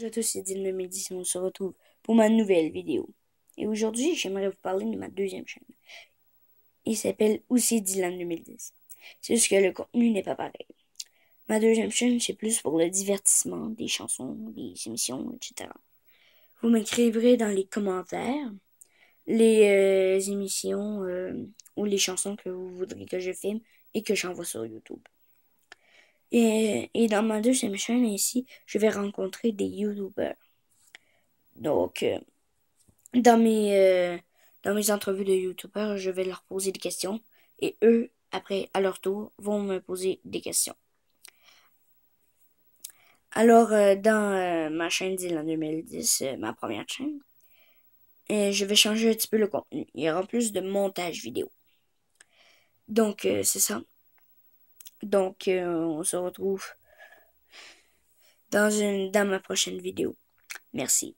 Bonjour à tous, c'est Dylan 2010 et on se retrouve pour ma nouvelle vidéo. Et aujourd'hui, j'aimerais vous parler de ma deuxième chaîne. Il s'appelle aussi Dylan 2010. C'est juste que le contenu n'est pas pareil. Ma deuxième chaîne, c'est plus pour le divertissement, des chansons, des émissions, etc. Vous m'écriverez dans les commentaires les euh, émissions euh, ou les chansons que vous voudrez que je filme et que j'envoie sur YouTube. Et, et, dans ma deuxième chaîne ici, je vais rencontrer des youtubeurs. Donc, euh, dans, mes, euh, dans mes entrevues de YouTubers, je vais leur poser des questions. Et eux, après, à leur tour, vont me poser des questions. Alors, euh, dans ma chaîne d'île en 2010, ma première chaîne, je vais changer un petit peu le contenu. Il y aura plus de montage vidéo. Donc, c'est ça. Donc, euh, on se retrouve dans, une, dans ma prochaine vidéo. Merci.